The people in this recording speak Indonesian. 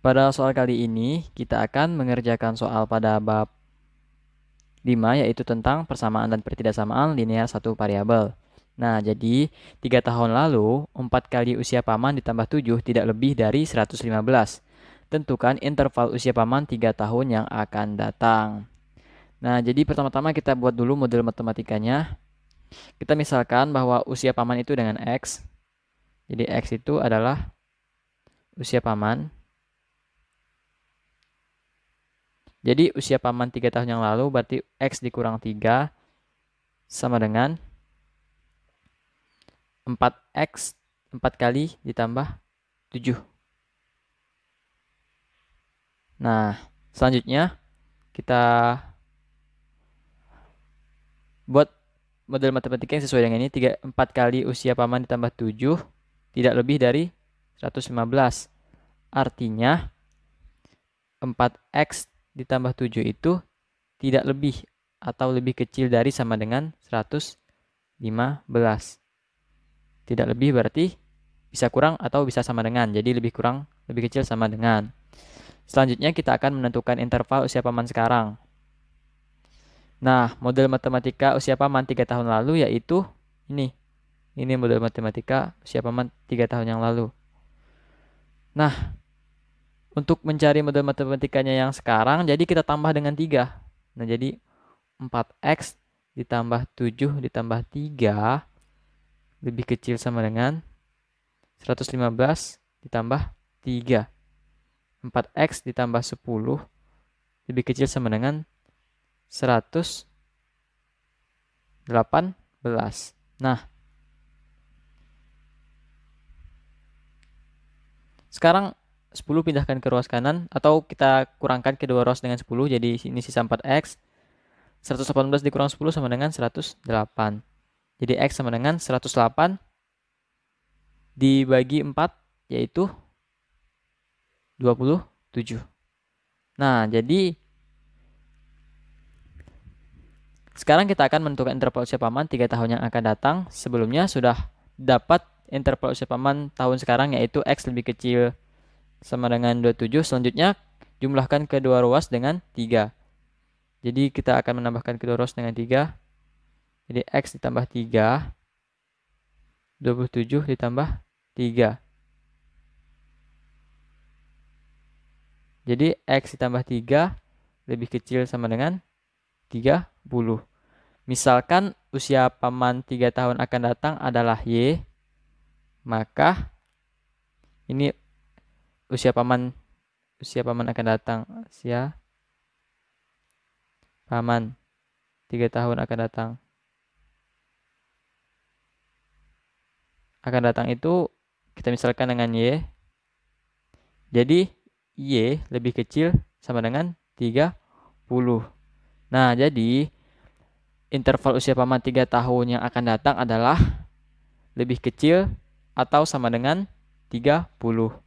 Pada soal kali ini, kita akan mengerjakan soal pada bab 5 yaitu tentang persamaan dan pertidaksamaan linear satu variabel. Nah, jadi 3 tahun lalu, 4 kali usia paman ditambah 7 tidak lebih dari 115. Tentukan interval usia paman 3 tahun yang akan datang. Nah, jadi pertama-tama kita buat dulu model matematikanya. Kita misalkan bahwa usia paman itu dengan X. Jadi X itu adalah usia paman. Jadi usia paman 3 tahun yang lalu berarti X dikurang 3 sama dengan 4X 4 kali ditambah 7. Nah, selanjutnya kita Buat model matematika yang sesuai dengan ini 3, 4 kali usia paman ditambah 7 tidak lebih dari 115. Artinya 4x ditambah 7 itu tidak lebih atau lebih kecil dari sama dengan 115. Tidak lebih berarti bisa kurang atau bisa sama dengan. Jadi lebih kurang, lebih kecil sama dengan. Selanjutnya kita akan menentukan interval usia paman sekarang. Nah, model matematika usia paman 3 tahun lalu yaitu ini. Ini model matematika usia paman 3 tahun yang lalu. Nah, untuk mencari model matematikanya yang sekarang, jadi kita tambah dengan 3. Nah, jadi 4x ditambah 7 ditambah 3 lebih kecil sama dengan 115 ditambah 3. 4x ditambah 10 lebih kecil sama dengan 118. Nah, sekarang 10 pindahkan ke ruas kanan atau kita kurangkan kedua ruas dengan 10 jadi ini sisa 4x 118 dikurang 10 sama dengan 108 jadi x sama dengan 108 dibagi 4 yaitu 27 nah jadi Sekarang kita akan menentukan interval usia paman 3 tahun yang akan datang. Sebelumnya sudah dapat interval usia paman tahun sekarang yaitu X lebih kecil sama dengan 27. Selanjutnya jumlahkan kedua ruas dengan 3. Jadi kita akan menambahkan kedua ruas dengan 3. Jadi X ditambah 3. 27 ditambah 3. Jadi X ditambah 3 lebih kecil sama dengan 3 Misalkan usia paman 3 tahun akan datang adalah Y, maka ini usia paman usia paman akan datang usia paman 3 tahun akan datang akan datang itu kita misalkan dengan Y jadi Y lebih kecil sama dengan 30 nah jadi interval usia paman 3 tahun yang akan datang adalah lebih kecil atau sama dengan 30.